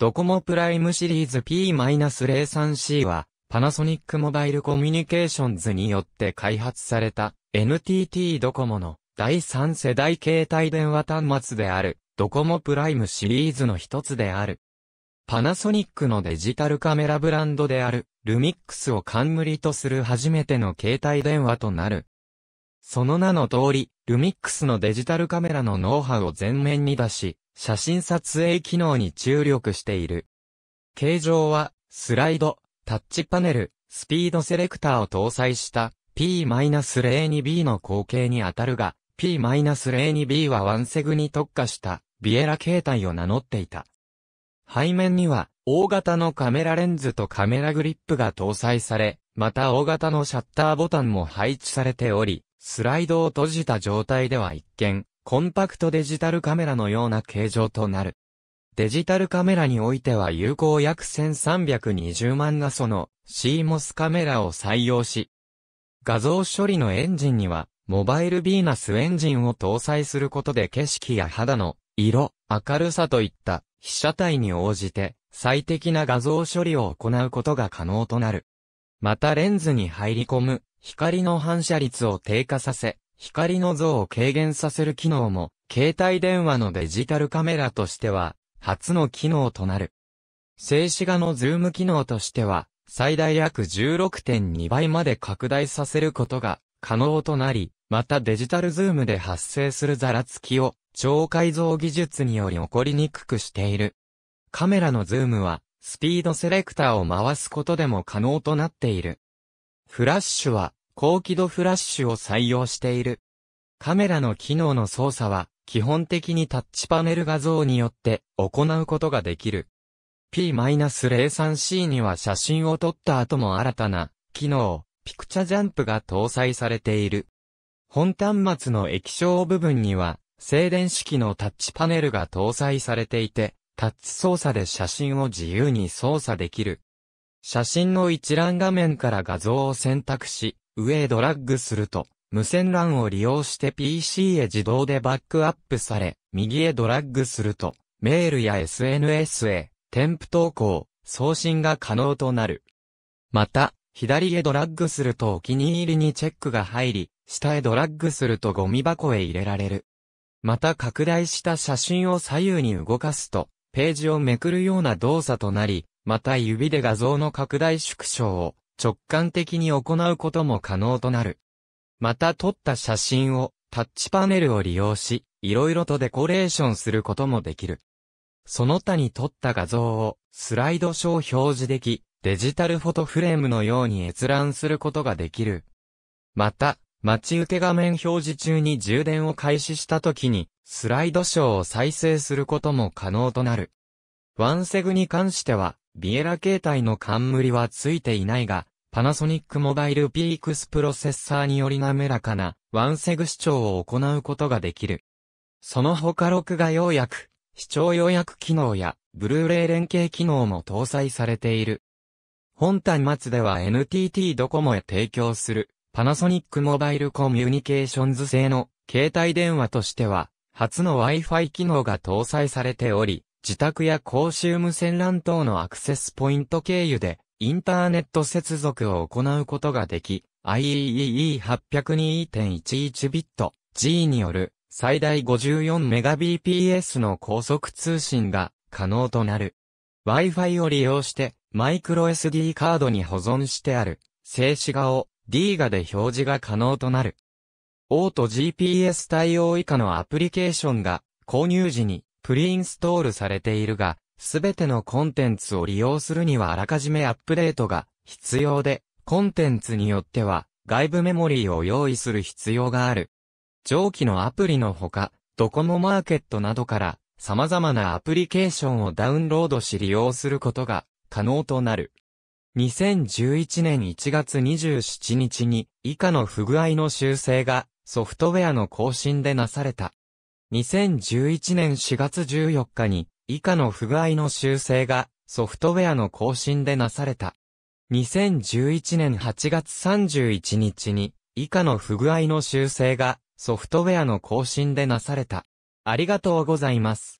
ドコモプライムシリーズ P-03C は、パナソニックモバイルコミュニケーションズによって開発された NTT ドコモの第3世代携帯電話端末であるドコモプライムシリーズの一つである。パナソニックのデジタルカメラブランドであるルミックスを冠とする初めての携帯電話となる。その名の通り、ルミックスのデジタルカメラのノウハウを前面に出し、写真撮影機能に注力している。形状は、スライド、タッチパネル、スピードセレクターを搭載した P-02B の後継に当たるが、P-02B はワンセグに特化したビエラ形態を名乗っていた。背面には大型のカメラレンズとカメラグリップが搭載され、また大型のシャッターボタンも配置されており、スライドを閉じた状態では一見、コンパクトデジタルカメラのような形状となる。デジタルカメラにおいては有効約1320万画素の CMOS カメラを採用し、画像処理のエンジンには、モバイルビーナスエンジンを搭載することで景色や肌の色、明るさといった被写体に応じて最適な画像処理を行うことが可能となる。またレンズに入り込む光の反射率を低下させ、光の像を軽減させる機能も、携帯電話のデジタルカメラとしては、初の機能となる。静止画のズーム機能としては、最大約16.2倍まで拡大させることが可能となり、またデジタルズームで発生するざらつきを超解像技術により起こりにくくしている。カメラのズームはスピードセレクターを回すことでも可能となっている。フラッシュは、高輝度フラッシュを採用している。カメラの機能の操作は、基本的にタッチパネル画像によって行うことができる。P-03C には写真を撮った後も新たな機能、ピクチャジャンプが搭載されている。本端末の液晶部分には、静電式のタッチパネルが搭載されていて、タッチ操作で写真を自由に操作できる。写真の一覧画面から画像を選択し、上へドラッグすると、無線 LAN を利用して PC へ自動でバックアップされ、右へドラッグすると、メールや SNS へ、添付投稿、送信が可能となる。また、左へドラッグするとお気に入りにチェックが入り、下へドラッグするとゴミ箱へ入れられる。また拡大した写真を左右に動かすと、ページをめくるような動作となり、また指で画像の拡大縮小を直感的に行うことも可能となる。また撮った写真をタッチパネルを利用し、いろいろとデコレーションすることもできる。その他に撮った画像をスライドショー表示でき、デジタルフォトフレームのように閲覧することができる。また、待ち受け画面表示中に充電を開始した時に、スライドショーを再生することも可能となる。ワンセグに関しては、ビエラ形態の冠はついていないが、パナソニックモバイルピークスプロセッサーにより滑らかなワンセグ視聴を行うことができる。その他録画要約、視聴要約機能や、ブルーレイ連携機能も搭載されている。本端末では NTT ドコモへ提供する、パナソニックモバイルコミュニケーションズ製の携帯電話としては、初の Wi-Fi 機能が搭載されており、自宅や公衆無線 LAN 等のアクセスポイント経由で、インターネット接続を行うことができ、IEEE802.11 ビット G による最大 54Mbps の高速通信が可能となる。Wi-Fi を利用してマイクロ SD カードに保存してある静止画を D 画で表示が可能となる。オート GPS 対応以下のアプリケーションが購入時にプリインストールされているが、すべてのコンテンツを利用するにはあらかじめアップデートが必要で、コンテンツによっては外部メモリーを用意する必要がある。上記のアプリのほか、ドコモマーケットなどから様々なアプリケーションをダウンロードし利用することが可能となる。2011年1月27日に以下の不具合の修正がソフトウェアの更新でなされた。2011年4月14日に、以下の不具合の修正が、ソフトウェアの更新でなされた。2011年8月31日に、以下の不具合の修正が、ソフトウェアの更新でなされた。ありがとうございます。